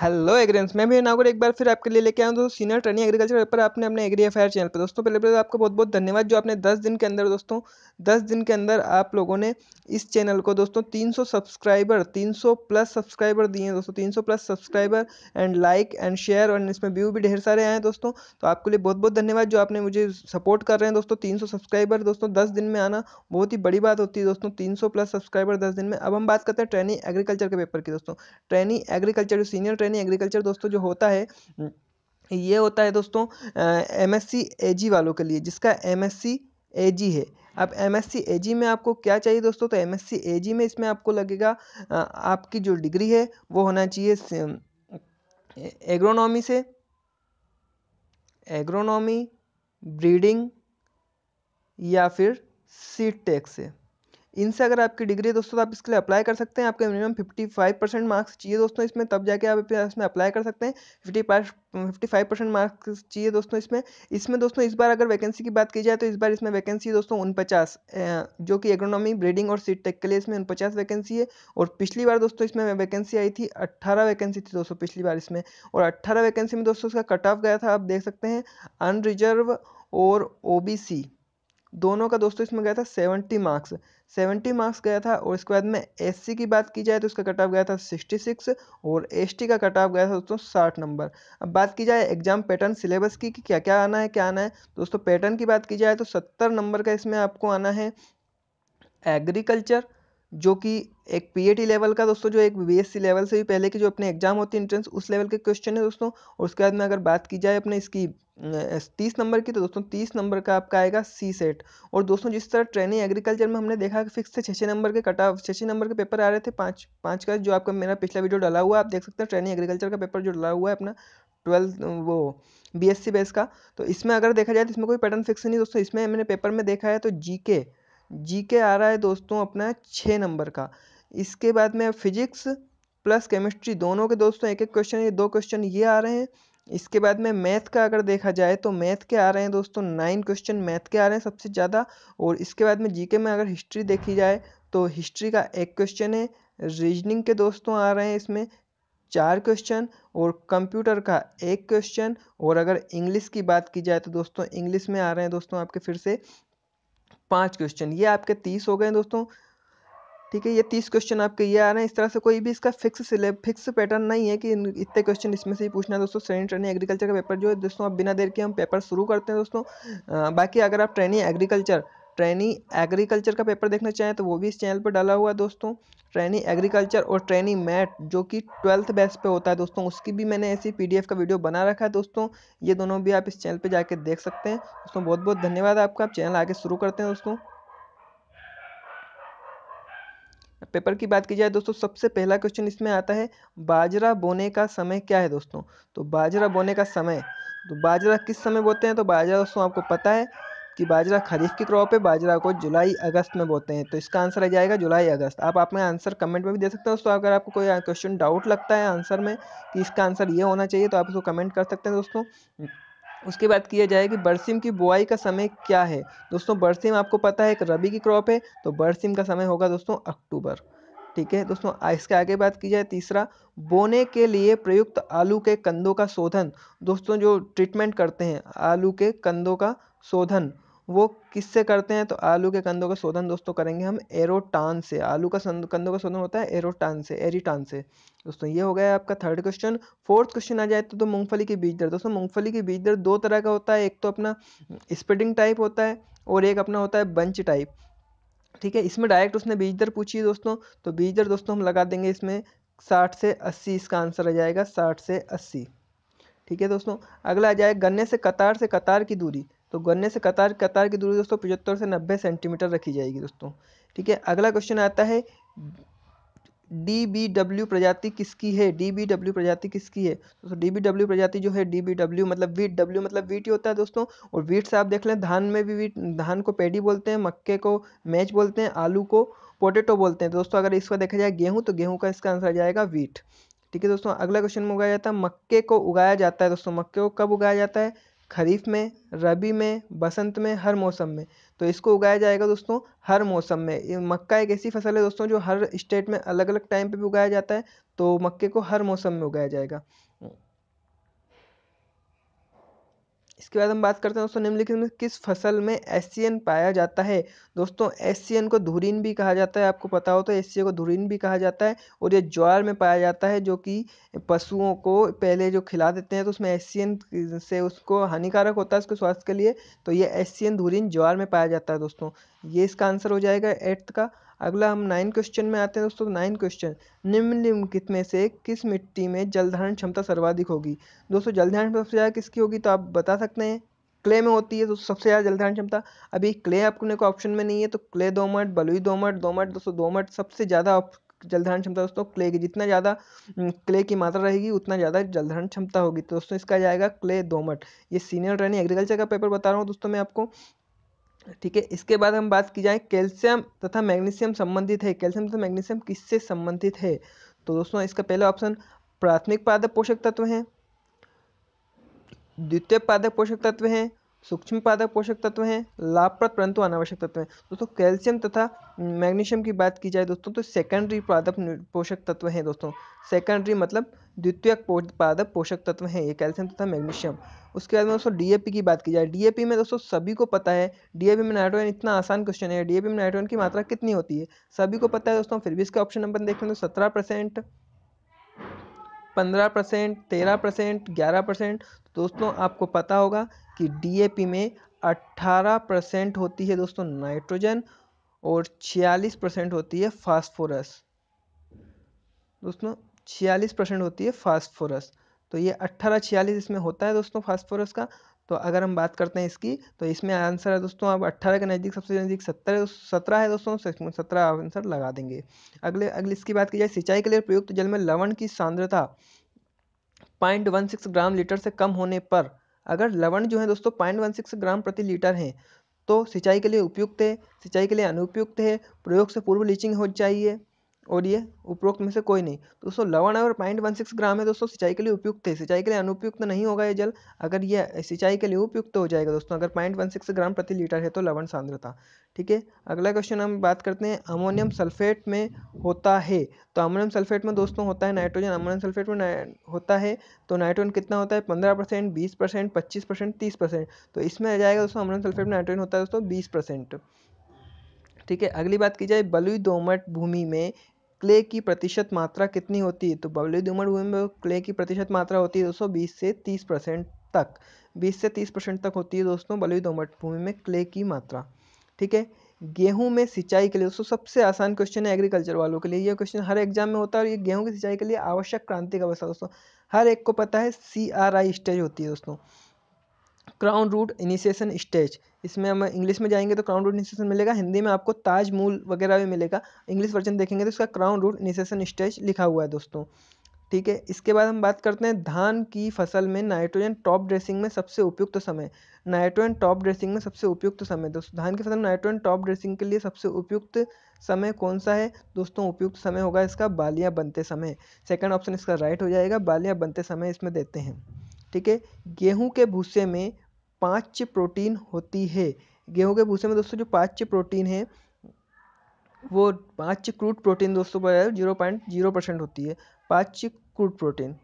Hello एग्रेंस मैं भी नागर एक बार फिर आपके लिए लेके आया हूँ दोस्तों सीनियर ट्रेनिंग एग्रीकल्चर पेपर आपने अपने एग्री एफ चैनल पर दोस्तों पहले पहले तो आपको बहुत बहुत धन्यवाद जो आपने दस दिन के अंदर दोस्तों दस दिन के अंदर आप लोगों ने इस चैनल को दोस्तों तीन सौ सब्सक्राइबर तीन सौ प्लस सब्सक्राइबर दिए हैं दोस्तों तीन सौ plus subscriber and like and share और इसमें व्यू भी ढेर सारे आए हैं दोस्तों तो आपके लिए बहुत बहुत धन्यवाद जो आपने मुझे सपोर्ट कर रहे हैं दोस्तों तीन सौ सब्सक्राइबर दोस्तों दस दिन में आना बहुत ही बड़ी बात होती है दोस्तों तीन सौ प्लस सब्सक्राइबर दस दिन में अब हम बात करते हैं ट्रेनिंग एग्रीकल्चर के पेपर की दोस्तों ट्रेनिंग एग्रीकल्चर जो सीनियर यानी एग्रीकल्चर दोस्तों जो होता है हम्म, ये होता है दोस्तों एम एस वालों के लिए जिसका एम एस है अब एम एस में आपको क्या चाहिए दोस्तों तो एम एस में इसमें आपको लगेगा आपकी जो डिग्री है वो होना चाहिए एग्रोनॉमी से एग्रोनॉमी ब्रीडिंग या फिर सीट टेक से इनसे अगर आपकी डिग्री है दोस्तों तो आप इसके लिए अप्लाई कर सकते हैं आपके minimum fifty five percent marks चाहिए दोस्तों इसमें तब जाके आप इसमें अप्लाई कर सकते हैं fifty fifty five percent marks चाहिए दोस्तों इसमें इसमें दोस्तों इस बार अगर वैकेंसी की बात की जाए तो इस बार इसमें वैकेंसी दोस्तों उनपचास जो कि एग्रोनॉमी ब्रीडिंग और सीट टेक के लिए इसमें उनपचास वैकेंसी है और पिछली बार दोस्तों इसमें वैकेंसी आई थी अट्ठारह वैकेंसी थी दोस्तों पिछली बार इसमें और अट्ठारह वैकेंसी में दोस्तों इसका कट ऑफ गया था आप देख सकते हैं अनरिजर्व और ओ दोनों का दोस्तों इसमें गया था सेवेंटी मार्क्स सेवेंटी मार्क्स गया था और इसके बाद में एस की बात की जाए तो उसका कट ऑफ गया था सिक्सटी सिक्स और एस का कट ऑफ गया था दोस्तों साठ नंबर अब बात की जाए एग्जाम पैटर्न सिलेबस की कि क्या क्या आना है क्या आना है दोस्तों पैटर्न की बात की जाए तो सत्तर नंबर का इसमें आपको आना है एग्रीकल्चर जो कि एक पीएटी लेवल का दोस्तों जो एक बीएससी लेवल से भी पहले की जो अपने एग्जाम होती है इंट्रेंस उस लेवल के क्वेश्चन है दोस्तों और उसके बाद में अगर बात की जाए अपने इसकी तीस नंबर की तो दोस्तों तीस नंबर का आपका आएगा सी सेट और दोस्तों जिस तरह ट्रेनिंग एग्रीकल्चर में हमने देखा कि फिक्स थे छः छः नंबर के कटा छः छः नंबर के पेपर आ रहे थे पाँच पाँच का जो आपका मेरा पिछला वीडियो डाला हुआ है आप देख सकते हैं ट्रेनिंग एग्रीकल्चर का पेपर जो डाला हुआ है अपना ट्वेल्थ वो बी बेस का तो इसमें अगर देखा जाए तो इसमें कोई पैटर्न फिक्स नहीं दोस्तों इसमें मैंने पेपर में देखा है तो जी जी के आ रहा है दोस्तों अपना छः नंबर का इसके बाद में फिजिक्स प्लस केमिस्ट्री दोनों के दोस्तों एक एक क्वेश्चन ये दो क्वेश्चन ये आ रहे हैं इसके बाद में मैथ का अगर देखा जाए तो मैथ के आ रहे हैं दोस्तों नाइन क्वेश्चन मैथ के आ रहे हैं सबसे ज़्यादा और इसके बाद में जीके में अगर हिस्ट्री देखी जाए तो हिस्ट्री का एक क्वेश्चन है रीजनिंग के दोस्तों आ रहे हैं इसमें चार क्वेश्चन और कंप्यूटर का एक क्वेश्चन और अगर इंग्लिश की बात की जाए तो दोस्तों इंग्लिश में आ रहे हैं दोस्तों आपके फिर से पाँच क्वेश्चन ये आपके तीस हो गए दोस्तों ठीक है ये तीस क्वेश्चन आपके ये आ रहे हैं इस तरह से कोई भी इसका फिक्स सिलेब फिक्स पैटर्न नहीं है कि इतने क्वेश्चन इसमें से ही पूछना है दोस्तों ट्रेनिंग ट्रेनिंग एग्रीकल्चर का पेपर जो है दोस्तों आप बिना देर के हम पेपर शुरू करते हैं दोस्तों बाकी अगर आप ट्रेनिंग एग्रीकल्चर ट्रेनी एग्रीकल्चर का पेपर देखना चाहें तो वो भी इस चैनल पर डाला हुआ है दोस्तों ट्रेनी एग्रीकल्चर और ट्रेनी मैट जो कि ट्वेल्थ बेस पे होता है दोस्तों उसकी भी मैंने ऐसी पीडीएफ का वीडियो बना रखा है दोस्तों ये दोनों भी आप इस चैनल पे जाके देख सकते हैं दोस्तों बहुत बहुत धन्यवाद आपका आप चैनल आगे शुरू करते हैं दोस्तों पेपर की बात की जाए दोस्तों सबसे पहला क्वेश्चन इसमें आता है बाजरा बोने का समय क्या है दोस्तों तो बाजरा बोने का समय तो बाजरा किस समय बोते हैं तो बाजरा दोस्तों आपको पता है कि बाजरा खरीफ की क्रॉप है बाजरा को जुलाई अगस्त में बोते हैं तो इसका आंसर आ जाएगा जुलाई अगस्त आप अपने आंसर कमेंट में भी दे सकते हैं दोस्तों अगर आपको कोई क्वेश्चन डाउट लगता है आंसर में कि इसका आंसर ये होना चाहिए तो आप उसको कमेंट कर सकते हैं दोस्तों उसके बाद किया जाए कि बरसीम की बुआई का समय क्या है दोस्तों बरसीम आपको पता है एक रबी की क्रॉप है तो बरसीम का समय होगा दोस्तों अक्टूबर ठीक है दोस्तों इसके आगे बात की जाए तीसरा बोने के लिए प्रयुक्त आलू के कंदों का शोधन दोस्तों जो ट्रीटमेंट करते हैं आलू के कंदों का शोधन वो किससे करते हैं तो आलू के कंधों का शोधन दोस्तों करेंगे हम एरोटान से आलू का कंधों का शोधन होता है एरोटान से एरिटान से दोस्तों ये हो गया आपका थर्ड क्वेश्चन फोर्थ क्वेश्चन आ जाए तो, तो मूंगफली की बीज दर दोस्तों मूंगफली की बीज दर दो तरह का होता है एक तो अपना स्प्रिटिंग टाइप होता है और एक अपना होता है बंच टाइप ठीक है इसमें डायरेक्ट उसने बीज दर पूछी है दोस्तों तो बीज दर दोस्तों हम लगा देंगे इसमें साठ से अस्सी इसका आंसर आ जाएगा साठ से अस्सी ठीक है दोस्तों अगला आ जाए गन्ने से कतार से कतार की दूरी तो गन्ने से कतार कतार की दूरी दोस्तों पचहत्तर से नब्बे सेंटीमीटर रखी जाएगी दोस्तों ठीक है अगला क्वेश्चन आता है डी बी डब्ल्यू प्रजाति किसकी है डी बी डब्ल्यू प्रजाति किसकी है दोस्तों डी बी डब्ल्यू प्रजाति जो है डी बी डब्ल्यू मतलब वीट डब्ल्यू मतलब वीट ही होता है दोस्तों और वीट से आप देख लें धान में भी वीट धान को पेडी बोलते हैं मक्के को मैच बोलते हैं आलू को पोटेटो बोलते हैं तो दोस्तों अगर इसका देखा जाए गेहूँ तो गेहूँ का इसका आंसर जाएगा वीट ठीक है दोस्तों अगला क्वेश्चन में उगाया जाता है मक्के को उगाया जाता है दोस्तों मक्के को कब उगाया जाता है खरीफ़ में रबी में बसंत में हर मौसम में तो इसको उगाया जाएगा दोस्तों हर मौसम में मक्का एक ऐसी फ़सल है दोस्तों जो हर स्टेट में अलग अलग टाइम पे भी उगाया जाता है तो मक्के को हर मौसम में उगाया जाएगा इसके बाद हम बात करते हैं दोस्तों निम्नलिखित में किस फसल में एसियन पाया जाता है दोस्तों एसियन को धुरीन भी कहा जाता है आपको पता हो तो एसियन को धुरीन भी कहा जाता है और ये ज्वार में पाया जाता है जो कि पशुओं को पहले जो खिला देते हैं तो उसमें एसियन से उसको हानिकारक होता है उसके स्वास्थ्य के लिए तो ये एसियन धुरीन ज्वार में पाया जाता है दोस्तों ये इसका आंसर हो जाएगा एट्थ का अगला हम नाइन क्वेश्चन में आते हैं दोस्तों नाइन क्वेश्चन निम्नलिखित में से किस मिट्टी में जलधारण क्षमता सर्वाधिक होगी दोस्तों जलधारण सबसे ज़्यादा किसकी होगी तो आप बता सकते हैं क्ले में होती है तो सबसे ज़्यादा जलधारण क्षमता अभी क्ले आपने को ऑप्शन में नहीं है तो क्ले दोमट बलुई दोमट दोमट दोस्तों दोमट सबसे ज़्यादा जलधारण क्षमता दोस्तों क्ले की जितना ज़्यादा क्ले की मात्रा रहेगी उतना ज़्यादा जलधारण क्षमता होगी तो दोस्तों इसका जाएगा क्ले दोमट ये सीनियर ट्रेनिंग एग्रीकल्चर का पेपर बता रहा हूँ दोस्तों मैं आपको ठीक है इसके बाद हम बात की जाए कैल्शियम तथा मैग्नीशियम संबंधित है कैल्शियम तथा मैग्नीशियम किससे संबंधित है तो दोस्तों इसका पहला ऑप्शन प्राथमिक पादक पोषक तत्व हैं द्वितीय पादक पोषक तत्व हैं सूक्ष्म पादक पोषक तत्व हैं लाभप्रद परंतु अनावश्यक तत्व हैं दोस्तों कैल्शियम तथा मैग्नीशियम की बात की जाए दोस्तों तो सेकेंडरी पादप पोषक तत्व हैं दोस्तों सेकेंडरी मतलब द्वितीय पादप पोषक तत्व हैं ये कैल्शियम तथा मैग्नीशियम उसके बाद में दोस्तों डीएपी की बात की जाए डीएपी में दोस्तों सभी को पता है डीएपी में नाइट्रोजन इतना आसान क्वेश्चन है डीएपी में नाइट्रोजन की हाँ। मात्रा कितनी होती है सभी को पता है दोस्तों फिर भी इसका ऑप्शन नंबर देखें तो सत्रह परसेंट पंद्रह परसेंट तेरह परसेंट ग्यारह परसेंट दोस्तों आपको पता होगा कि डीएपी में अट्ठारह परसेंट होती है दोस्तों नाइट्रोजन और छियालीस परसेंट होती है फास्फोरस दोस्तों छियालीस परसेंट होती है फास्फोरस तो ये अट्ठारह छियालीस इसमें होता है दोस्तों फास्फोरस का तो अगर हम बात करते हैं इसकी तो इसमें आंसर है दोस्तों अब अट्ठारह के नज़दीक सबसे नज़दीक सत्तर सत्रह है दोस्तों सत्रह आंसर लगा देंगे अगले अगले इसकी बात की जाए सिंचाई के लिए प्रयुक्त जल में लवण की सांद्रता point one six gram litre से कम होने पर अगर लवण जो है दोस्तों पॉइंट वन सिक्स ग्राम प्रति लीटर है तो सिंचाई के लिए उपयुक्त है सिंचाई के लिए अनुपयुक्त है प्रयोग से पूर्व लीचिंग हो चाहिए और ये उपरोक्त में से कोई नहीं दोस्तों लवन और पॉइंट वन सिक्स ग्राम है दोस्तों सिंचाई के लिए उपयुक्त है सिंचाई के लिए अनुपयुक्त नहीं होगा ये जल अगर ये सिंचाई के लिए उपयुक्त हो जाएगा दोस्तों अगर पॉइंट वन सिक्स ग्राम प्रति लीटर है तो लवण सांद्रता ठीक है अगला क्वेश्चन हम बात करते हैं अमोनियम सल्फेट में होता है तो अमोनियम सल्फेट में दोस्तों होता है नाइट्रोजन अमोनियम सल्फेट में होता है तो नाइट्रोजन कितना होता है पंद्रह परसेंट बीस परसेंट पच्चीस परसेंट तीस परसेंट तो इसमें आ जाएगा दोस्तों अमोनियम सल्फेट में नाइट्रोजन होता है दोस्तों बीस परसेंट ठीक है अगली बात की जाए बलुई दोमट भूमि में क्ले की प्रतिशत मात्रा कितनी होती है तो बबली दुमड़ भूमि में क्ले की प्रतिशत मात्रा होती है दोस्तों बीस से तीस परसेंट तक बीस से तीस परसेंट तक होती है दोस्तों बलुई दोमट भूमि में क्ले की मात्रा ठीक है गेहूं में सिंचाई के लिए दोस्तों सबसे आसान क्वेश्चन है एग्रीकल्चर वालों के लिए यह क्वेश्चन हर एग्जाम में होता है और ये गेहूं की सिंचाई के लिए आवश्यक क्रांति का अवस्था दोस्तों हर एक को पता है सी आर आई स्टेज होती है दोस्तों क्राउन रूट इनिशिएशन स्टेज इसमें हम इंग्लिश में जाएंगे तो क्राउन रूट इनिशिएशन मिलेगा हिंदी में आपको ताज मूल वगैरह भी मिलेगा इंग्लिश वर्जन देखेंगे तो इसका क्राउन रूट इनिशिएशन स्टेज लिखा हुआ है दोस्तों ठीक है इसके बाद हम बात करते हैं धान की फसल में नाइट्रोजन टॉप ड्रेसिंग में सबसे उपयुक्त समय नाइट्रोजन टॉप ड्रेसिंग में सबसे उपयुक्त समय दोस्तों धान की फसल में नाइट्रोजन टॉप ड्रेसिंग के लिए सबसे उपयुक्त समय कौन सा है दोस्तों उपयुक्त समय होगा इसका बालियां बनते समय सेकंड ऑप्शन इसका राइट हो जाएगा बालियां बनते समय इसमें देते हैं ठीक है गेहूँ के भूसे में पाँच प्रोटीन होती है गेहूँ के भूसे में दोस्तों जो पाँच प्रोटीन है वो पाँच क्रूड प्रोटीन दोस्तों पर जीरो पॉइंट जीरो परसेंट होती है पाँच क्रूड प्रोटीन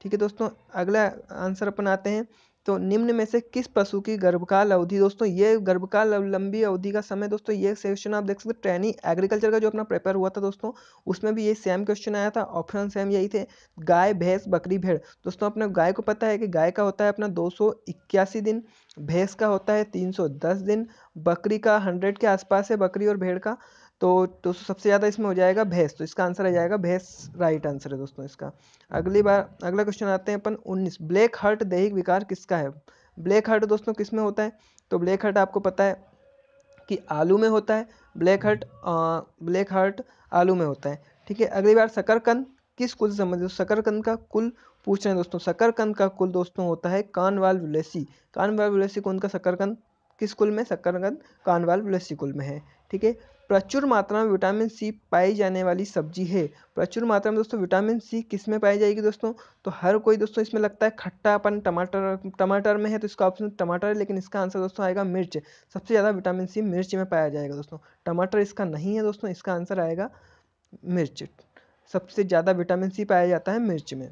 ठीक है दोस्तों अगला आंसर अपन आते हैं तो निम्न में से किस पशु की गर्भकाल अवधि दोस्तों ये गर्भकाल लंबी अवधि का समय दोस्तों ये सेक्शन आप देख सकते हैं ट्रेनिंग एग्रीकल्चर का जो अपना प्रेपर हुआ था दोस्तों उसमें भी ये सेम क्वेश्चन आया था ऑप्शन सेम यही थे गाय भैंस बकरी भेड़ दोस्तों अपने गाय को पता है कि गाय का होता है अपना दो दिन भैंस का होता है तीन दिन बकरी का हंड्रेड के आसपास है बकरी और भेड़ का तो दोस्तों सबसे ज़्यादा इसमें हो जाएगा भैंस तो इसका आंसर आ जाएगा भैंस राइट आंसर है दोस्तों इसका अगली बार अगला क्वेश्चन आते हैं अपन उन्नीस ब्लैक हर्ट दैहिक विकार किसका है ब्लैक हर्ट दोस्तों किस में होता है तो ब्लैक हर्ट आपको पता है कि आलू में होता है ब्लैक हर्ट ब्लैक हर्ट आलू में होता है ठीक है अगली बार शकरकंद किस कुल से संबंधित तो शकरकंद का कुल पूछ रहे हैं दोस्तों शकरकंद का कुल दोस्तों होता है कानवाल विलेसी कानवाल विलेसी कौन का शकरकंद किस कुल में शकरकंद कानवाल विलेसी कुल में है ठीक है प्रचुर मात्रा में विटामिन सी पाई जाने वाली सब्जी है प्रचुर मात्रा में दोस्तों विटामिन सी किस में पाई जाएगी दोस्तों तो हर कोई दोस्तों इसमें लगता है खट्टापन टमाटर टमाटर में है तो इसका ऑप्शन टमाटर है लेकिन इसका आंसर दोस्तों आएगा मिर्च सबसे ज़्यादा विटामिन सी मिर्च में पाया जाएगा दोस्तों टमाटर इसका नहीं है दोस्तों इसका आंसर आएगा मिर्च सबसे ज़्यादा विटामिन सी पाया जाता है मिर्च में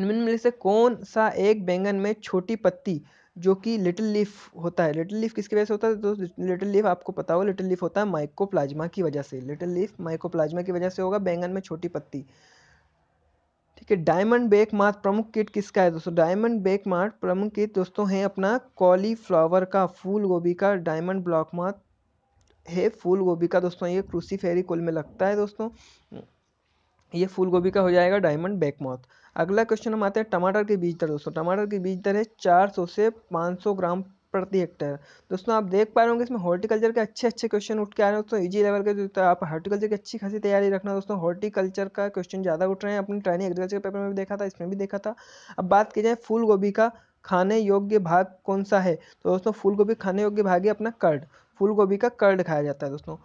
निम्न में से कौन सा एक बैंगन में छोटी पत्ती जो कि लिटिल लीफ होता है लिटिल लीफ किसकी वजह से होता है तो लिटिल लीफ आपको पता हो लिटिल लीफ होता है माइकोप्लाज्मा की वजह से लिटिल लीफ माइकोप्लाज्मा की वजह से होगा बैंगन में छोटी पत्ती ठीक है डायमंड बेक मार्ट प्रमुख कीट किसका है दोस्तों डायमंड बेक मार्ट प्रमुख कीट दोस्तों है अपना कॉलीफ्लावर का फूल गोभी का डायमंड ब्लॉक मार्थ है फूल गोभी का दोस्तों ये क्रूसी फेरी कुल में लगता है दोस्तों ये फूल गोभी का हो जाएगा डायमंड बेक मार्ट अगला क्वेश्चन हम आते हैं टमाटर के बीज दर दोस्तों टमाटर की बीज दर है 400 से 500 ग्राम प्रति हेक्टेयर दोस्तों आप देख पा रहे होंगे इसमें हॉर्टिकल्चर के अच्छे अच्छे क्वेश्चन उठ के आ रहे हैं दोस्तों इजी लेवल के जो तो आप हॉर्टिकल्चर की अच्छी खासी तैयारी रखना दोस्तों हॉर्टिकल्चर का क्वेश्चन ज़्यादा उठ रहे हैं अपने ट्रेनिंग एग्रीकल्चर पेपर में भी देखा था इसमें भी देखा था अब बात की जाए फूल गोभी का खाने योग्य भाग कौन सा है तो दोस्तों फूल गोभी खाने योग्य भाग है अपना कर्ड फूल गोभी का कर्ड खाया जाता है दोस्तों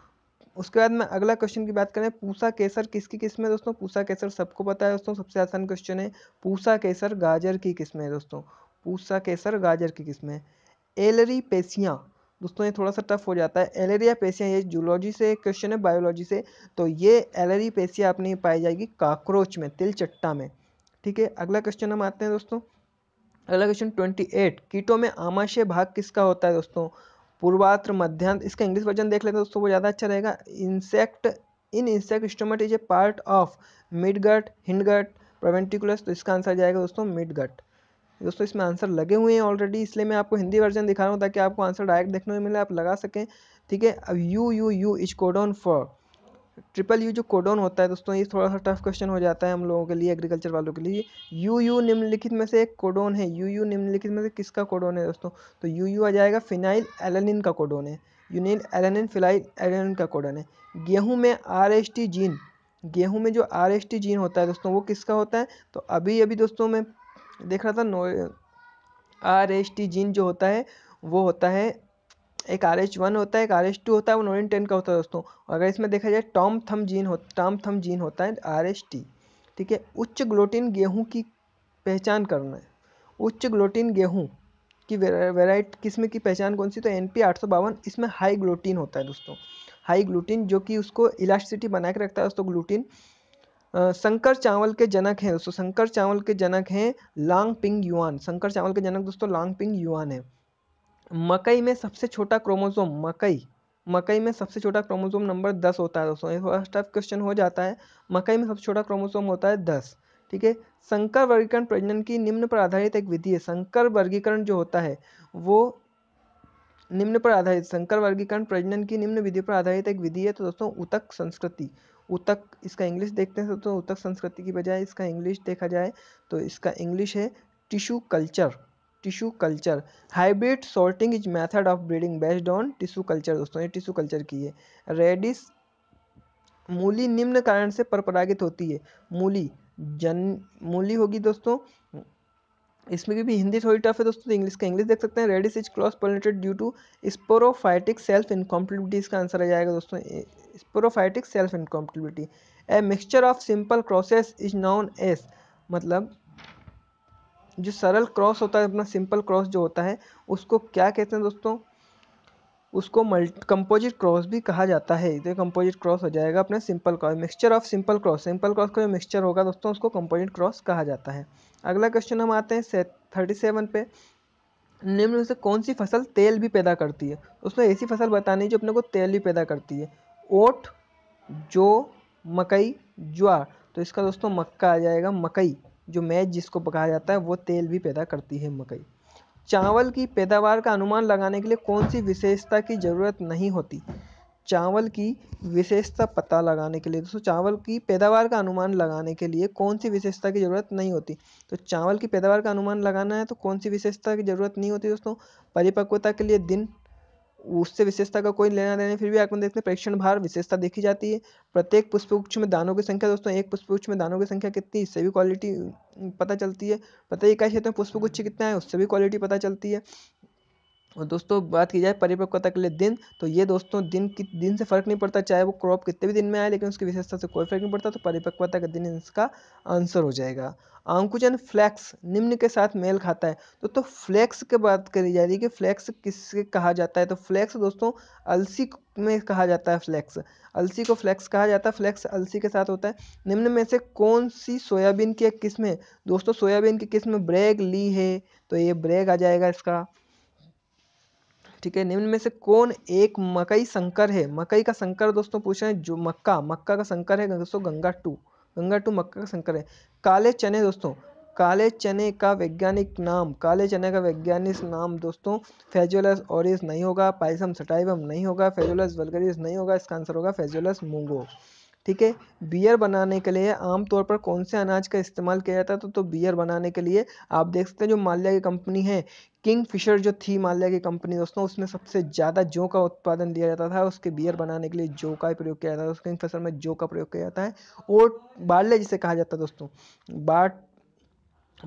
उसके बाद में अगला क्वेश्चन की बात करें पूसा केसर किसकी किस्म है दोस्तों पूसा केसर सबको पता है दोस्तों सबसे आसान क्वेश्चन है पूसा केसर गाजर की किस्म है दोस्तों पूसा केसर गाजर की किस्म है एलरी पेशियाँ दोस्तों ये थोड़ा सा टफ हो जाता है एलेरिया पेशिया ये जूलॉजी से क्वेश्चन है बायोलॉजी से तो ये एलरी पेशिया आपने पाई जाएगी काक्रोच में तिल चट्टा में ठीक है अगला क्वेश्चन हम आते हैं दोस्तों अगला क्वेश्चन ट्वेंटी एट कीटों में आमाशय भाग किसका होता है दोस्तों पूर्वात्र मध्यांत इसका इंग्लिश वर्जन देख लेते हैं दोस्तों वो ज़्यादा अच्छा रहेगा insect in insect stomach is a part of mid gut hind gut proventriculus तो इसका आंसर जाएगा दोस्तों मिड गट दोस्तों इसमें आंसर लगे हुए हैं ऑलरेडी इसलिए मैं आपको हिंदी वर्जन दिखा रहा हूँ ताकि आपको आंसर डायरेक्ट देखने को मिले आप लगा सकें ठीक है अब U U U is codon for triple U जो कोडोन होता है दोस्तों ये थोड़ा सा टफ क्वेश्चन हो जाता है हम लोगों के लिए एग्रीकल्चर वालों के लिए यू यू निम्नलिखित में से एक कोडोन है यू यू निम्नलिखित में से किसका कोडोन है दोस्तों तो यू यू आ जाएगा फिनाइल एलेनिन का कोडोन है यूनिल एलानिन फिनाइल एलेनिन का कोडोन है गेहूँ में आर जीन गेहूँ में जो आर जीन होता है दोस्तों वो किसका होता है तो अभी अभी दोस्तों मैं देख रहा था नो आर जीन जो होता है वो होता है एक आर एच वन होता है एक आर एच टू होता है वो नोरिन टेन का होता है दोस्तों और अगर इसमें देखा जाए टॉम थम जीन हो टॉम थम जीन होता है आर एच टी ठीक है उच्च ग्लोटिन गेहूँ की पहचान करना है उच्च ग्लोटिन गेहूँ की वेराइट किस्म की पहचान कौन सी तो एन पी आठ सौ बावन इसमें हाई ग्लोटीन होता है दोस्तों हाई ग्लूटीन जो कि उसको इलास्टिसिटी बना के रखता है दोस्तों ग्लूटीन शंकर चावल के जनक हैं दोस्तों शंकर चावल के जनक हैं लांग पिंग युआन शंकर चावल के जनक दोस्तों लांग पिंग युआन है मकई में सबसे छोटा क्रोमोसोम मकई मकई में सबसे छोटा क्रोमोसोम नंबर दस होता है दोस्तों ये फर्स्ट टाइप क्वेश्चन हो जाता है मकई में सबसे छोटा क्रोमोसोम होता है दस ठीक है संकर वर्गीकरण प्रजनन की निम्न पर आधारित एक विधि है संकर वर्गीकरण जो होता है वो निम्न पर आधारित संकर वर्गीकरण प्रजनन की निम्न विधि पर आधारित एक विधि है तो दोस्तों उतक संस्कृति उतक इसका इंग्लिश देखते हैं दोस्तों उतक संस्कृति की बजाय इसका इंग्लिश देखा जाए तो इसका इंग्लिश है tissue culture tissue culture hybrid sorting is method of breeding based on tissue culture दोस्तों ये टिश्यू कल्चर की है रेडिस मूली निम्न कारण से परपरागित होती है मूली जन मूली होगी दोस्तों इसमें भी हिंदी थोड़ी टफ है दोस्तों तो इंग्लिश का इंग्लिश देख सकते हैं radish is cross pollinated due to sporophytic self incompatibility इसका आंसर आ जाएगा दोस्तों sporophytic self incompatibility a mixture of simple crosses is known as मतलब जो सरल क्रॉस होता है अपना सिंपल क्रॉस जो होता है उसको क्या कहते हैं दोस्तों उसको मल्टी कंपोजिट क्रॉस भी कहा जाता है तो कंपोजिट क्रॉस हो जाएगा अपने simple cross mixture of simple cross simple cross का जो मिक्सचर होगा दोस्तों उसको कंपोजिट क्रॉस कहा जाता है अगला क्वेश्चन हम आते हैं थर्टी सेवन पे निम्न में से कौन सी फसल तेल भी पैदा करती है उसमें ऐसी फसल बतानी जो अपने को तेल भी पैदा करती है ओट जो मकई ज्वार तो इसका दोस्तों मक्का आ जाएगा मकई जो मैज जिसको पकाया जाता है वो तेल भी पैदा करती है मकई चावल की पैदावार का अनुमान लगाने के लिए कौन सी विशेषता की ज़रूरत नहीं होती चावल की विशेषता पता लगाने के लिए दोस्तों चावल की पैदावार का अनुमान लगाने के लिए कौन सी विशेषता की ज़रूरत नहीं होती तो चावल की पैदावार का अनुमान लगाना है तो कौन सी विशेषता की ज़रूरत नहीं होती दोस्तों परिपक्वता के लिए दिन उससे विशेषता का कोई लेना देना फिर भी आपको देखते हैं परीक्षण भार विशेषता देखी जाती है प्रत्येक पुष्पगुच्छ में दानों की संख्या दोस्तों एक पुष्पगुच्छ में दानों की संख्या कितनी इससे भी क्वालिटी पता चलती है प्रत्येक इकाई क्षेत्र में पुष्पगुच्छ कितना है उससे भी क्वालिटी पता चलती है और दोस्तों बात की जाए परिपक्वता के लिए दिन तो ये दोस्तों दिन की दिन से फर्क नहीं पड़ता चाहे वो क्रॉप कितने भी दिन में आए लेकिन उसकी विशेषता से कोई फर्क नहीं पड़ता तो परिपक्वता का दिन इसका आंसर हो जाएगा अंकुचन फ्लैक्स निम्न के साथ मेल खाता है दोस्तों फ्लैक्स के बात करी जा रही है कि फ्लैक्स किससे कहा जाता है तो फ्लैक्स दोस्तों अलसी में कहा जाता है फ्लैक्स अलसी को फ्लैक्स कहा जाता है फ्लैक्स अलसी के साथ होता है निम्न में से कौन सी सोयाबीन की किस्म है दोस्तों सोयाबीन की किस्म ब्रेग ली है तो ये ब्रेग आ जाएगा इसका ठीक है निम्न में से कौन एक मकई संकर है मकई का संकर दोस्तों रहे हैं जो मक्का मक्का का संकर है दोस्तों गंगा टू गंगा टू मक्का का संकर है काले चने दोस्तों काले चने का वैज्ञानिक नाम काले चने का वैज्ञानिक नाम दोस्तों फेजुलस और नहीं होगा पाइसम सटाइवम नहीं होगा फेजुलस वल्गरिस नहीं होगा इसका आंसर होगा फेजुलस मूंगो ठीक है बियर बनाने के लिए आमतौर पर कौन से अनाज का इस्तेमाल किया जाता है तो, तो बियर बनाने के लिए आप देख सकते हैं जो माल्या की कंपनी है किंग फिशर जो थी माल्या की कंपनी दोस्तों उसमें सबसे ज़्यादा जौ का उत्पादन दिया जाता था उसके बियर बनाने के लिए जौ का प्रयोग किया जाता था किंग फिशर में जौ का प्रयोग किया जाता है और बार्ले जिसे कहा जाता है दोस्तों बाट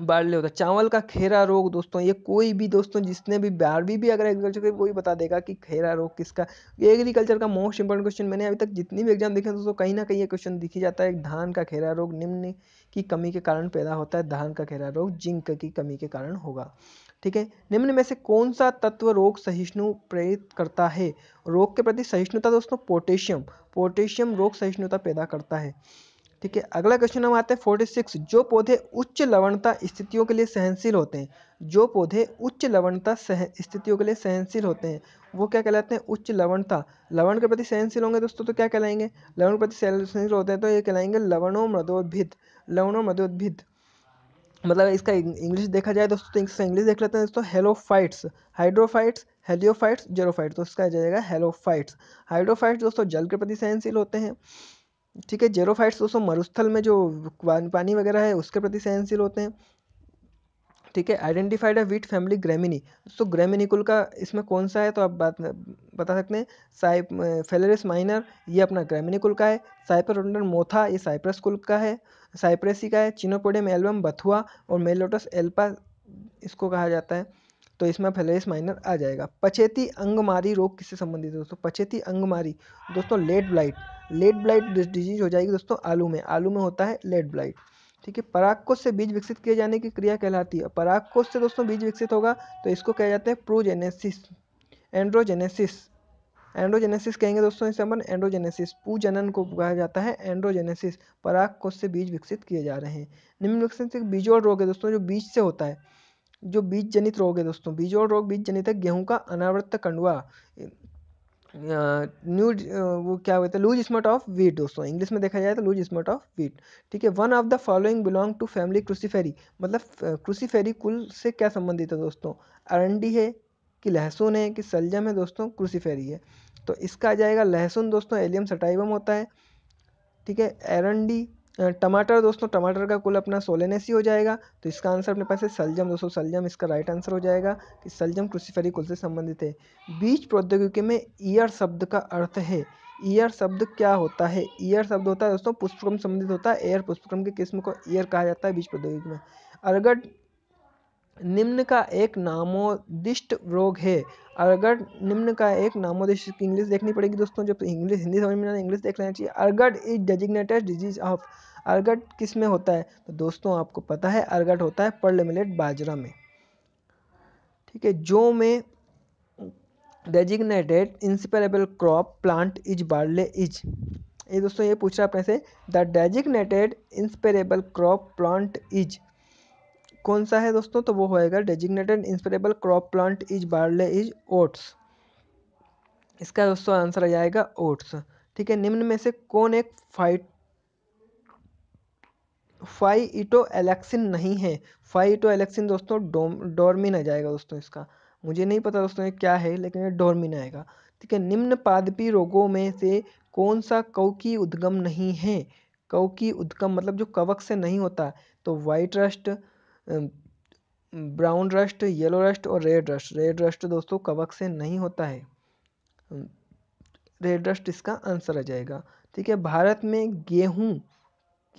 बार्ले होता है चावल का खेरा रोग दोस्तों ये कोई भी दोस्तों जिसने भी बारहवीं भी अगर एग्रीकल्चर की वही बता देगा कि खेरा रोग किसका ये एग्रीकल्चर का मोस्ट इंपॉर्टेंट क्वेश्चन मैंने अभी तक जितनी भी एग्जाम देखे दोस्तों कहीं ना कहीं ये क्वेश्चन दिखी जाता है धान का खेरा रोग निम्न की कमी के कारण पैदा होता है धान का खेरा रोग जिंक की कमी के कारण होगा ठीक है निम्न में से कौन सा तत्व रोग सहिष्णु प्रेरित करता है रोग के प्रति सहिष्णुता दोस्तों पोटेशियम पोटेशियम रोग सहिष्णुता पैदा करता है ठीक है अगला क्वेश्चन हम आते हैं फोर्टी सिक्स जो पौधे उच्च लवणता स्थितियों के लिए सहनशील होते हैं जो पौधे उच्च लवणता सह स्थितियों के लिए सहनशील होते हैं वो क्या कहलाते हैं उच्च लवणता लवण के प्रति सहनशील होंगे दोस्तों तो क्या कहलाएंगे लवण के प्रति सहनशील होते हैं तो ये कहलाएंगे लवणों मृदोद्भिद लवणो मृदोद्भिद मतलब इसका इंग्लिश देखा जाए दोस्तों तो इंग्लिश देख लेते हैं दोस्तों हेलोफाइट्स हाइड्रोफाइट्स हेलियोफाइट्स जेरोफाइट्स तो इसका जाएगा हेलोफाइट्स हाइड्रोफाइट्स दोस्तों जल के प्रति सहनशील होते हैं ठीक है जेरोफाइट्स दोस्तों मरुस्थल में जो पानी वगैरह है उसके प्रति सहनशील होते हैं ठीक है आइडेंटिफाइड है वीट फैमिली ग्रेमिनी दोस्तों ग्रेमिनी कुल का इसमें कौन सा है तो आप बात बता सकते हैं साइ फेलरिस माइनर ये अपना ग्रेमिनी कुल का है साइपरोडन मोथा ये साइप्रस कुल का है साइप्रेसी का है चिनोपोडियम एल्बम बथुआ और मेलोटस एल्पा इसको कहा जाता है तो इसमें फ्लैश माइनर आ जाएगा पचेती अंगमारी रोग किससे संबंधित है दोस्तों पचेती अंगमारी दोस्तों late blight late blight disease हो जाएगी दोस्तों आलू में आलू में होता है लेट ब्लाइट ठीक है परागकोश से बीज विकसित किए जाने की क्रिया कहलाती है परागकोश से दोस्तों बीज विकसित होगा तो इसको कहा जाता है प्रोजेनेसिस एंड्रोजेनेसिस एंड्रोजेनेसिस कहेंगे दोस्तों इसे अपन एंड्रोजेनेसिस पूजनन को कहा जाता है एंड्रोजेनेसिस कोष से बीज विकसित किए जा रहे हैं निम्न विकसित बीजोड़ रोग है दोस्तों जो बीज से होता है जो बीज जनित रोग है दोस्तों बीज और रोग बीज जनित है गेहूँ का अनावृत कंडवा न्यू वो क्या होता है लूज स्मट ऑफ वीट दोस्तों इंग्लिश में देखा जाए तो लूज स्मट ऑफ वीट ठीक है one of the following belong to family cruciferae मतलब क्रूसीफेरी कुल से क्या संबंधित है दोस्तों अरंडी है कि लहसुन है कि सलजम है दोस्तों क्रूसीफेरी है तो इसका आ जाएगा लहसुन दोस्तों एलियम सटाइवम होता है ठीक है एरंडी टमाटर दोस्तों टमाटर का कुल अपना सोलेनेसी हो जाएगा तो इसका आंसर अपने पास है सलजम दोस्तों सलजम इसका राइट आंसर हो जाएगा कि सलजम क्रूसीफेरी कुल से संबंधित है बीज प्रौद्योगिकी में ईयर शब्द का अर्थ है ईयर शब्द क्या होता है ईयर शब्द होता है दोस्तों पुष्पक्रम संबंधित होता है एयर पुष्पक्रम की किस्म को ईयर कहा जाता है बीज प्रौद्योगिकी में अरगढ़ निम्न का एक नामोदिष्ट रोग है अर्गड निम्न का एक नामोदिष्ट इंग्लिश देखनी पड़ेगी दोस्तों जब इंग्लिश हिंदी समझ में आना इंग्लिश देख लेना चाहिए ergot is designated disease of ergot किस में होता है तो दोस्तों आपको पता है अर्गड होता है पर्ल मिलेट बाजरा में ठीक है जो में designated inseparable crop plant is barley is ये दोस्तों ये पूछ रहा है अपने से the designated inseparable crop plant is कौन सा है दोस्तों तो वो होएगा designated inseparable crop plant is barley is oats इसका दोस्तों आंसर आ जाएगा ओट्स ठीक है निम्न में से कौन एक फाइट फाइटो एलेक्सिन नहीं है फाइटो एलेक्सिन दोस्तों डोरमिन आ जाएगा दोस्तों इसका मुझे नहीं पता दोस्तों ये क्या है लेकिन ये डोरमिन आएगा ठीक है निम्न पादपी रोगों में से कौन सा कव की उद्गम नहीं है कव की उद्गम मतलब जो कवक से नहीं होता तो white rust brown rust yellow rust और रेड रस्ट रेड रस्ट दोस्तों कवक से नहीं होता है रेड रस्ट इसका आंसर आ जाएगा ठीक है भारत में गेहूं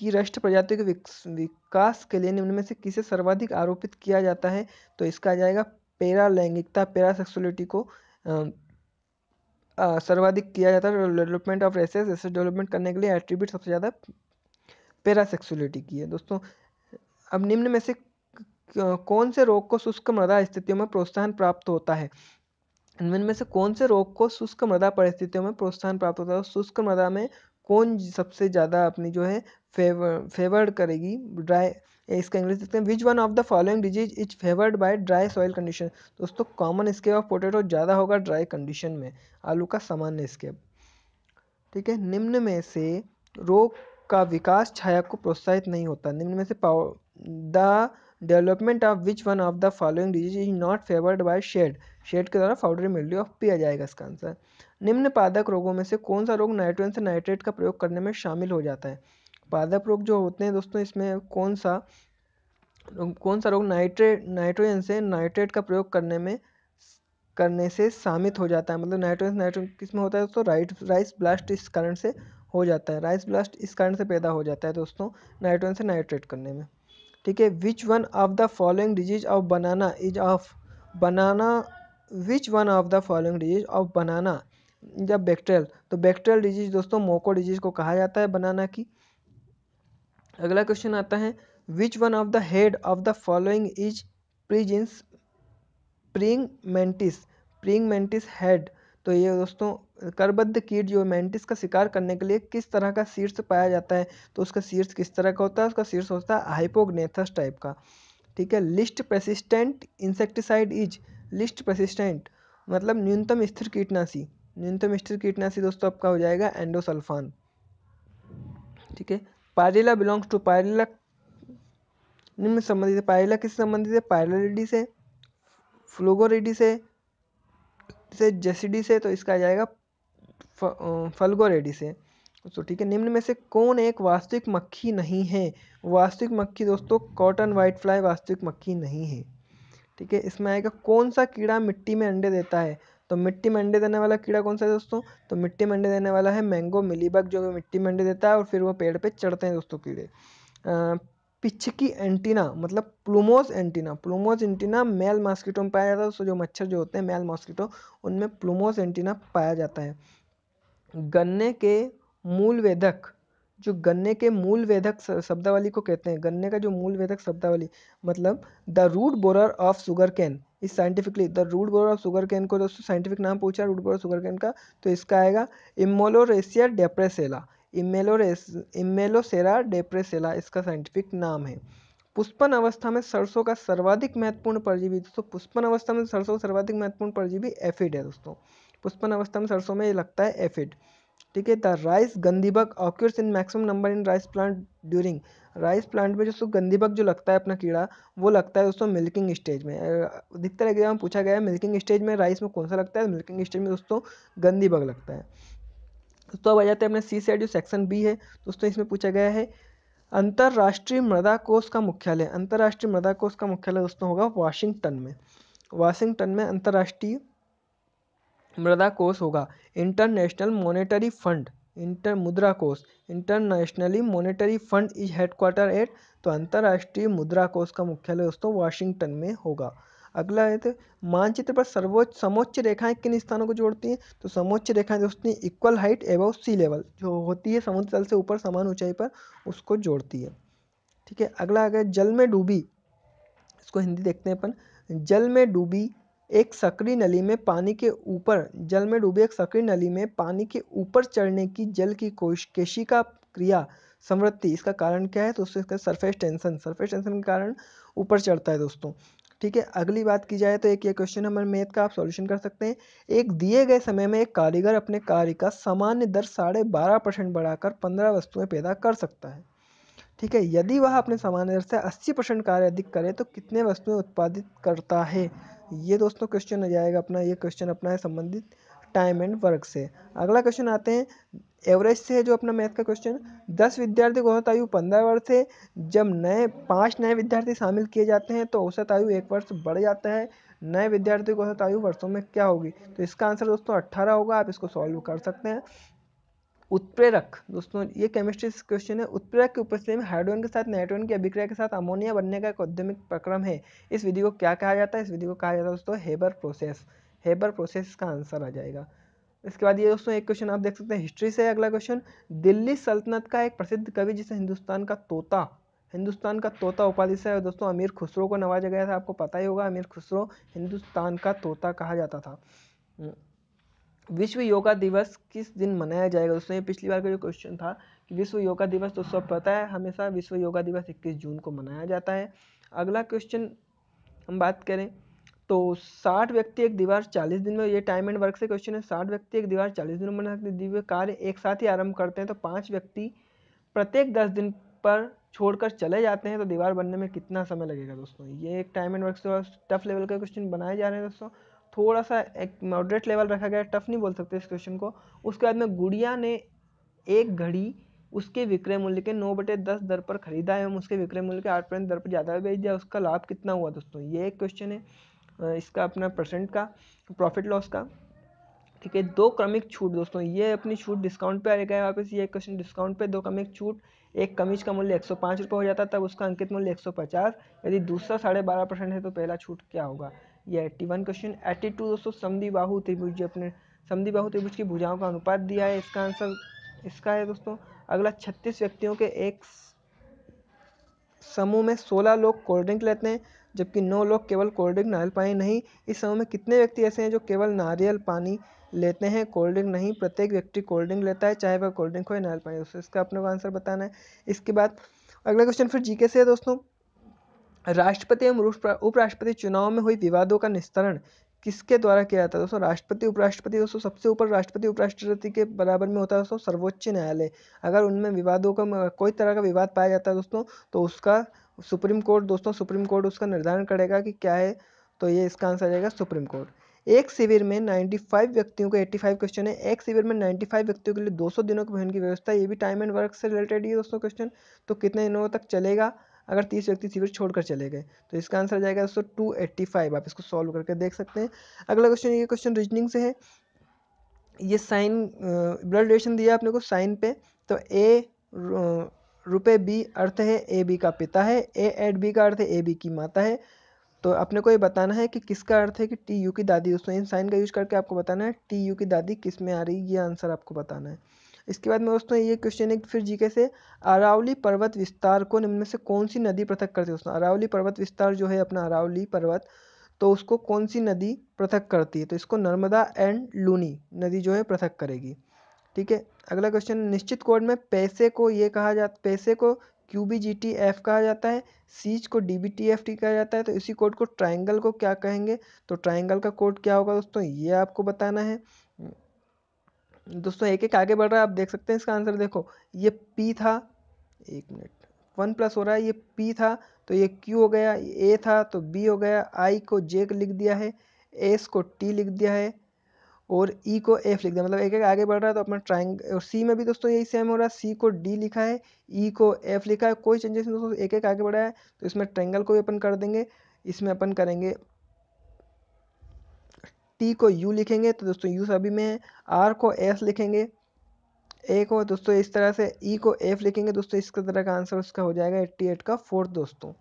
की रस्ट प्रजाति के विकास के लिए निम्न में से किसे सर्वाधिक आरोपित किया जाता है तो इसका आ जाएगा पैरा लैंगिकता पैरा सेक्सुअलिटी को आ, आ, सर्वाधिक किया जाता है development of races races development करने के लिए एट्रीब्यूट सबसे ज़्यादा पैरा सेक्सुअलिटी की है दोस्तों अब निम्न में से कौन से रोग को शुष्क मृदा स्थितियों में प्रोत्साहन प्राप्त होता है इनमें से कौन से रोग को शुष्क मृदा परिस्थितियों में प्रोत्साहन प्राप्त होता है शुष्क मृदा में कौन सबसे ज़्यादा अपनी जो है फेवर फेवर्ड करेगी ड्राई इसका इंग्लिश देखते हैं which one of the following disease is favoured by dry soil condition दोस्तों कॉमन स्केप ऑफ पोटेटो ज़्यादा होगा ड्राई कंडीशन में आलू का सामान्य स्केप ठीक है निम्न में से रोग का विकास छाया को प्रोत्साहित नहीं होता निम्न में से पाव the development of which one of the following disease is not favoured by shade shade के द्वारा फाउडरी मिल्ड्यू ऑफ पिया जाएगा इसका आंसर निम्न पादक रोगों में से कौन सा रोग नाइट्रोजन से नाइट्रेट का प्रयोग करने में शामिल हो जाता है पादक रोग जो होते हैं दोस्तों इसमें कौन सा कौन सा रोग नाइट्रेट नाइट्रोजन से नाइट्रेट का प्रयोग करने में करने से सामित हो जाता है मतलब नाइट्रोजन नाइट्रोजन किसमें होता है दोस्तों राइट राइस ब्लास्ट इस कारण से हो जाता है राइस ब्लास्ट इस कारण से पैदा हो जाता है दोस्तों नाइट्रोजन से नाइट्रेट करने में ठीक है which one of the following disease of banana is of banana which one of the following disease of banana जब बैक्टेरियल तो बैक्टेरियल डिजीज दोस्तों मोको डिजीज को कहा जाता है बनाना की अगला क्वेश्चन आता है which one of the head of the following is प्रिजिंस praying mantis praying mantis head तो ये दोस्तों करबद्ध कीट जो मैंटिस का शिकार करने के लिए किस तरह का शीर्ष पाया जाता है तो उसका शीर्ष किस तरह का होता है उसका शीर्ष होता है हाइपोग्नेथस टाइप का ठीक है least persistent insecticide is least persistent मतलब न्यूनतम स्थिर कीटनाशी न्यूनतम स्थिर कीटनाशी दोस्तों आपका हो जाएगा एंडोसल्फान ठीक है पायरेला बिलोंग्स टू पायरेला निम्न संबंधित पायरेला किस संबंधित है रेडी से फ्लोगोरिडी से से जेसिडी से तो इसका आ जाएगा फलगो रेडी से तो ठीक है निम्न में से कौन एक वास्तविक मक्खी नहीं है वास्तविक मक्खी दोस्तों कॉटन वाइट फ्लाई वास्तविक मक्खी नहीं है ठीक है इसमें आएगा कौन सा कीड़ा मिट्टी में अंडे देता है तो मिट्टी में अंडे देने वाला कीड़ा कौन सा है दोस्तों तो मिट्टी में अंडे देने वाला है मैंगो मिलीबग जो मिट्टी में अंडे देता है और फिर वो पेड़ पे चढ़ते हैं दोस्तों कीड़े पिछ की एंटीना मतलब plumose antenna plumose antenna male mosquito में पाया जाता है तो जो मच्छर जो होते हैं मेल मॉस्किटो उनमें प्लूमोस एंटीना पाया जाता है गन्ने के मूल वेधक जो गन्ने के मूल वेधक शब्दावली को कहते हैं गन्ने का जो मूल वेधक शब्दावली मतलब the root borer of sugar cane is scientifically the root borer of sugar cane को दोस्तों साइंटिफिक नाम पूछा रूट बोरर सुगर कैन का तो इसका आएगा इमोलोरेसिया डेप्रेसेला इमेलोरेस इमेलोसेरा डेप्रेसेला इसका साइंटिफिक नाम है पुष्पन अवस्था में सरसों का सर्वाधिक महत्वपूर्ण परजीवी दोस्तों पुष्पन अवस्था में सरसों का सर्वाधिक महत्वपूर्ण परजीवी एफिड है दोस्तों पुष्पन अवस्था में सरसों में ये लगता है एफिड ठीक है the rice gundhi bug occurs in maximum number in rice plant during rice plant में सो गंदीबग जो लगता है अपना कीड़ा वो लगता है दोस्तों मिल्किंग स्टेज में अधिकतर एग्जाम पूछा गया है मिल्किंग स्टेज में राइस में कौन सा लगता है मिल्किंग स्टेज में दोस्तों गंदीबग लगता है तो अब आ जाते हैं अपने सी सेट जो सेक्शन बी है दोस्तों इसमें पूछा गया है अंतर्राष्ट्रीय मृदा कोष का मुख्यालय अंतर्राष्ट्रीय मृदा कोष का मुख्यालय दोस्तों होगा वाशिंगटन में वाशिंगटन में अंतर्राष्ट्रीय मृदा कोष होगा इंटरनेशनल मॉनेटरी फंड इंटर मुद्रा कोष internationally monetary fund is headquarter at तो अंतर्राष्ट्रीय मुद्रा कोष का मुख्यालय दोस्तों वाशिंगटन में होगा अगला है तो मानचित्र पर सर्वोच्च समोच्च रेखाएं किन स्थानों को जोड़ती हैं तो समोच्च रेखाएं दोस्ती equal height above sea level जो होती है समुद्र तल से ऊपर समान ऊंचाई पर उसको जोड़ती है ठीक है अगला आ गया जल में डूबी इसको हिंदी देखते हैं अपन जल में डूबी एक सक्रिय नली में पानी के ऊपर जल में डूबी एक सक्रिय नली में पानी के ऊपर चढ़ने की जल की कोश केशिका क्रिया समृद्धि इसका कारण क्या है तो उससे इसका सरफेस टेंशन सरफेस टेंशन के कारण ऊपर चढ़ता है दोस्तों ठीक है अगली बात की जाए तो एक ये क्वेश्चन नंबर मैथ का आप सॉल्यूशन कर सकते हैं एक दिए गए समय में एक कारीगर अपने कार्य का सामान्य दर साढ़े बारह परसेंट बढ़ाकर पंद्रह वस्तुएं पैदा कर सकता है ठीक है यदि वह अपने सामान्य दर से अस्सी परसेंट कार्य अधिक करे तो कितने वस्तुएं उत्पादित करता है ये दोस्तों क्वेश्चन आ जाएगा अपना ये क्वेश्चन अपना है संबंधित टाइम एंड वर्क से अगला क्वेश्चन आते हैं एवरेज से है जो अपना मैथ का क्वेश्चन दस विद्यार्थी को औसत आयु पंद्रह वर्ष है जब नए पाँच नए विद्यार्थी शामिल किए जाते हैं तो औसत आयु एक वर्ष बढ़ जाता है नए विद्यार्थी को औसत आयु वर्षों में क्या होगी तो इसका आंसर दोस्तों अट्ठारह होगा आप इसको सॉल्व कर सकते हैं उत्प्रेरक दोस्तों ये केमिस्ट्री क्वेश्चन है उत्प्रेरक की उपस्थिति में हाइड्रोजन के साथ नाइट्रोजन की अभिक्रिया के साथ अमोनिया बनने का एक औद्योगिक प्रक्रम है इस विधि को क्या कहा जाता है इस विधि को कहा जाता है दोस्तों हेबर प्रोसेस हेबर प्रोसेस का आंसर आ जाएगा इसके बाद ये दोस्तों एक क्वेश्चन आप देख सकते हैं हिस्ट्री से अगला क्वेश्चन दिल्ली सल्तनत का एक प्रसिद्ध कवि जिसे हिंदुस्तान का तोता हिंदुस्तान का तोता उपाधि से दोस्तों अमीर खुसरो को नवाजा गया था आपको पता ही होगा अमीर खुसरो हिंदुस्तान का तोता कहा जाता था हम्म, विश्व योगा दिवस किस दिन मनाया जाएगा दोस्तों ये पिछली बार का जो क्वेश्चन था कि विश्व योगा दिवस तो सब पता है हमेशा विश्व योगा दिवस 21 जून को मनाया जाता है अगला क्वेश्चन हम बात करें तो साठ व्यक्ति एक दीवार चालीस दिन में ये टाइम एंड वर्क से क्वेश्चन है साठ व्यक्ति एक दीवार चालीस दिन में बना सकते दिव्य कार्य एक साथ ही आरंभ करते हैं तो पाँच व्यक्ति प्रत्येक दस दिन पर छोड़कर चले जाते हैं तो दीवार बनने में कितना समय लगेगा दोस्तों ये एक टाइम एंड वर्क से टफ लेवल के क्वेश्चन बनाए जा रहे हैं दोस्तों थोड़ा सा एक मॉडरेट लेवल रखा गया टफ नहीं बोल सकते इस क्वेश्चन को उसके बाद में गुड़िया ने एक घड़ी उसके विक्रय मूल्य के नौ बटे दस दर पर खरीदा एवं उसके विक्रय मूल्य के आठ पॉइंट दर पर ज़्यादा बेच दिया उसका लाभ कितना हुआ दोस्तों ये एक क्वेश्चन है इसका अपना परसेंट का प्रॉफिट लॉस का ठीक है दो क्रमिक छूट दोस्तों ये अपनी छूट डिस्काउंट पे आ गया वापस ये क्वेश्चन डिस्काउंट पे दो क्रमिक छूट एक कमीज का मूल्य एक सौ पाँच रुपये हो जाता तब उसका अंकित मूल्य एक सौ पचास यदि दूसरा साढ़े बारह परसेंट है तो पहला छूट क्या होगा ये eighty one question eighty two दोस्तों समी बाहु त्रिभुज जो अपने समदी बाहु त्रिभुज की भुजाओं का अनुपात दिया है इसका आंसर इसका है दोस्तों अगला छत्तीस व्यक्तियों के एक समूह में सोलह लोग कोल्ड ड्रिंक लेते हैं जबकि नौ लोग केवल कोल्ड ड्रिंक नारियल पानी नहीं इस समय में कितने व्यक्ति ऐसे हैं जो केवल नारियल पानी लेते हैं कोल्ड ड्रिंक नहीं प्रत्येक व्यक्ति कोल्ड ड्रिंक लेता है चाहे वह कोल्ड ड्रिंक हो या नारियल पानी दोस्तों इसका अपने को आंसर बताना है इसके बाद अगला क्वेश्चन फिर जीके से है दोस्तों राष्ट्रपति एवं उपराष्ट्रपति चुनाव में हुई विवादों का निस्तारण किसके द्वारा किया जाता है दोस्तों राष्ट्रपति उपराष्ट्रपति दोस्तों सबसे ऊपर राष्ट्रपति उपराष्ट्रपति के बराबर में होता है दोस्तों सर्वोच्च न्यायालय अगर उनमें विवादों का कोई तरह का विवाद पाया जाता है दोस्तों तो उसका सुप्रीम कोर्ट दोस्तों सुप्रीम कोर्ट उसका निर्धारण करेगा कि क्या है तो ये इसका आंसर जाएगा सुप्रीम कोर्ट एक शिविर में 95 व्यक्तियों को 85 क्वेश्चन है एक शिविर में 95 व्यक्तियों के लिए 200 दिनों की भोजन की व्यवस्था ये भी टाइम एंड वर्क से रिलेटेड ही दोस्तों क्वेश्चन तो कितने दिनों तक चलेगा अगर तीस व्यक्ति शिविर छोड़कर चले गए तो इसका आंसर जाएगा दोस्तों टू एट्टी फाइव आप इसको सॉल्व करके देख सकते हैं अगला क्वेश्चन ये क्वेश्चन रीजनिंग से है ये साइन ब्लड रिलेशन दिया आपने को साइन पे तो ए रुपये बी अर्थ है ए बी का पिता है ए एड बी का अर्थ है ए बी की माता है तो अपने को ये बताना है कि किसका अर्थ है कि टी यू की दादी दोस्तों इन साइन का यूज करके आपको बताना है टी यू की दादी किस में आ रही है ये आंसर आपको बताना है इसके बाद में दोस्तों ये क्वेश्चन है फिर जीके से अरावली पर्वत विस्तार को निम्न में से कौन सी नदी पृथक करती है दोस्तों अरावली पर्वत विस्तार जो है अपना अरावली पर्वत तो उसको कौन सी नदी पृथक करती है तो इसको नर्मदा एंड लूनी नदी जो है पृथक करेगी ठीक है अगला क्वेश्चन निश्चित कोड में पैसे को ये कहा जाता पैसे को Q B G T F कहा जाता है सीज को D B T F T कहा जाता है तो इसी कोड को ट्राइंगल को क्या कहेंगे तो ट्राइंगल का कोड क्या होगा दोस्तों ये आपको बताना है दोस्तों एक एक आगे बढ़ रहा है आप देख सकते हैं इसका आंसर देखो ये पी था एक मिनट वन प्लस हो रहा है ये पी था तो ये क्यू हो गया ए था तो बी हो गया आई को जे लिख दिया है एस को टी लिख दिया है और ई e को एफ लिख दिया मतलब एक एक आगे बढ़ रहा है तो अपना ट्राइंग और सी में भी दोस्तों यही सेम हो रहा है सी को डी लिखा है ई e को एफ लिखा है कोई चेंजेस नहीं दोस्तों एक एक आगे बढ़ा है तो इसमें ट्रैंगल को भी अपन कर देंगे इसमें अपन करेंगे टी को यू लिखेंगे तो दोस्तों यू सभी में है आर को एस लिखेंगे ए को दोस्तों इस तरह से ई e को एफ लिखेंगे दोस्तों इस तरह का आंसर उसका हो जाएगा एट्टी एट का फोर्थ दोस्तों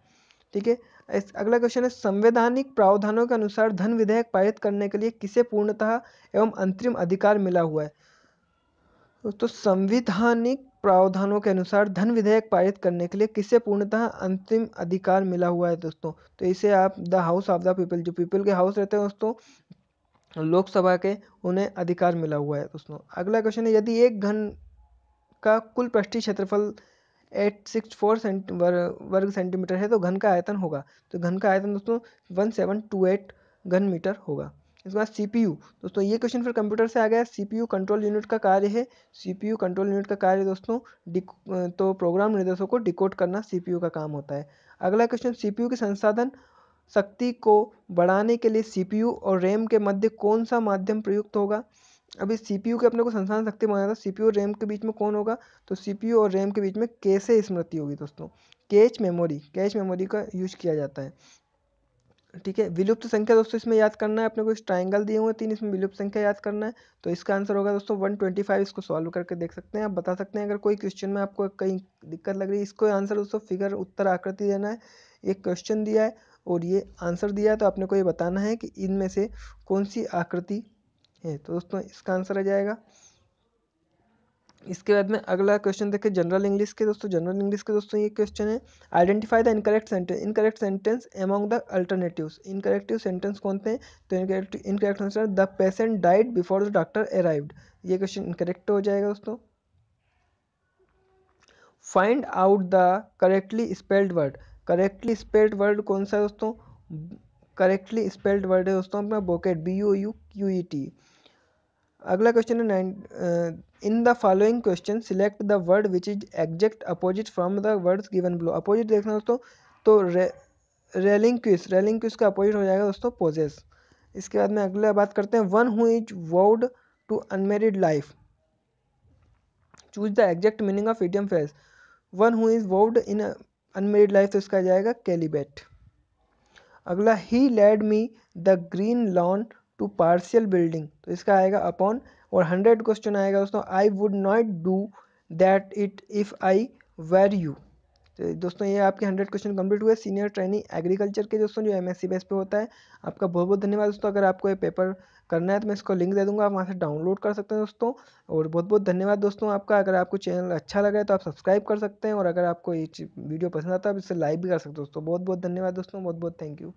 ठीक है अगला क्वेश्चन है संवैधानिक प्रावधानों के अनुसार धन विधेयक पारित करने के लिए किसे पूर्णतः एवं अंतरिम अधिकार मिला हुआ है तो संविधानिक प्रावधानों के अनुसार धन विधेयक पारित करने के लिए किसे पूर्णतः अंतिम अधिकार मिला हुआ है दोस्तों तो इसे आप the house of the people जो पीपल के हाउस रहते हैं दोस्तों लोकसभा के उन्हें अधिकार मिला हुआ है दोस्तों अगला क्वेश्चन है यदि एक घन का कुल पृष्ठीय क्षेत्रफल एट सिक्स फोर सेंट वर्ग सेंटीमीटर है तो घन का आयतन होगा तो घन का आयतन दोस्तों वन सेवन टू एट घन मीटर होगा इसके बाद सी दोस्तों ये क्वेश्चन फिर कंप्यूटर से आ गया सी कंट्रोल यूनिट का कार्य है सी कंट्रोल यूनिट का कार्य दोस्तों तो प्रोग्राम निर्देशों को डिकोड करना सी का काम होता है अगला क्वेश्चन सी के संसाधन शक्ति को बढ़ाने के लिए सी और रैम के मध्य कौन सा माध्यम प्रयुक्त होगा अभी सी पी यू के अपने को संसाधन शक्ति बनाया था सी पी यू और रैम के बीच में कौन होगा तो सी पी यू और रैम के बीच में कैसे स्मृति होगी दोस्तों कैच मेमोरी कैच मेमोरी का यूज किया जाता है ठीक है विलुप्त संख्या दोस्तों इसमें याद करना है अपने को इस ट्राइंगल दिए हुए तीन इसमें विलुप्त संख्या याद करना है तो इसका आंसर होगा दोस्तों वन ट्वेंटी फाइव इसको सॉल्व करके देख सकते हैं आप बता सकते हैं अगर कोई क्वेश्चन में आपको कहीं दिक्कत लग रही है इसको आंसर दोस्तों फिगर उत्तर आकृति देना है एक क्वेश्चन दिया है और ये आंसर दिया है तो आपने को ये बताना है कि इनमें से कौन सी आकृति है तो दोस्तों इसका आंसर आ जाएगा इसके बाद में अगला क्वेश्चन देखें जनरल इंग्लिश के दोस्तों जनरल इंग्लिश के दोस्तों ये क्वेश्चन है identify the incorrect sentence incorrect sentence among the alternatives incorrective sentence कौन थे तो incorrect incorrect answer the patient died before the doctor arrived ये क्वेश्चन इनकरेक्ट हो जाएगा दोस्तों find out the correctly spelled word correctly spelled word कौन सा है दोस्तों करेक्टली स्पेल्ड वर्ड है दोस्तों अपना bouquet B O U Q E T अगला क्वेश्चन है nine in the following question select the word which is exact opposite from the words given below opposite देखना दोस्तों तो रे रेलिंग क्विज रेलिंग क्विज का अपोजिट हो जाएगा दोस्तों पोजेस इसके बाद में अगला बात करते हैं one who is word to unmarried life choose the exact meaning of idiom phrase one who is word in unmarried life तो इसका जाएगा कैलिबेट अगला he led me the green lawn to partial building तो इसका आएगा upon और hundred question आएगा दोस्तों I would not do that it if I were you तो दोस्तों ये आपके हंड्रेड क्वेश्चन कंप्लीट हुए सीनियर ट्रेनिंग एग्रीकल्चर के दोस्तों जो एम एस बेस पे होता है आपका बहुत बहुत धन्यवाद दोस्तों अगर आपको ये पेपर करना है तो मैं इसको लिंक दे दूंगा आप वहाँ से डाउनलोड कर सकते हैं दोस्तों और बहुत बहुत धन्यवाद दोस्तों आपका अगर आपको चैनल अच्छा लगा है तो आप सब्सक्राइब कर सकते हैं और अगर आपको ये वीडियो पसंद आता है आप इससे लाइक भी कर सकते हैं दोस्तों बहुत बहुत धन्यवाद दोस्तों बहुत बहुत थैंक यू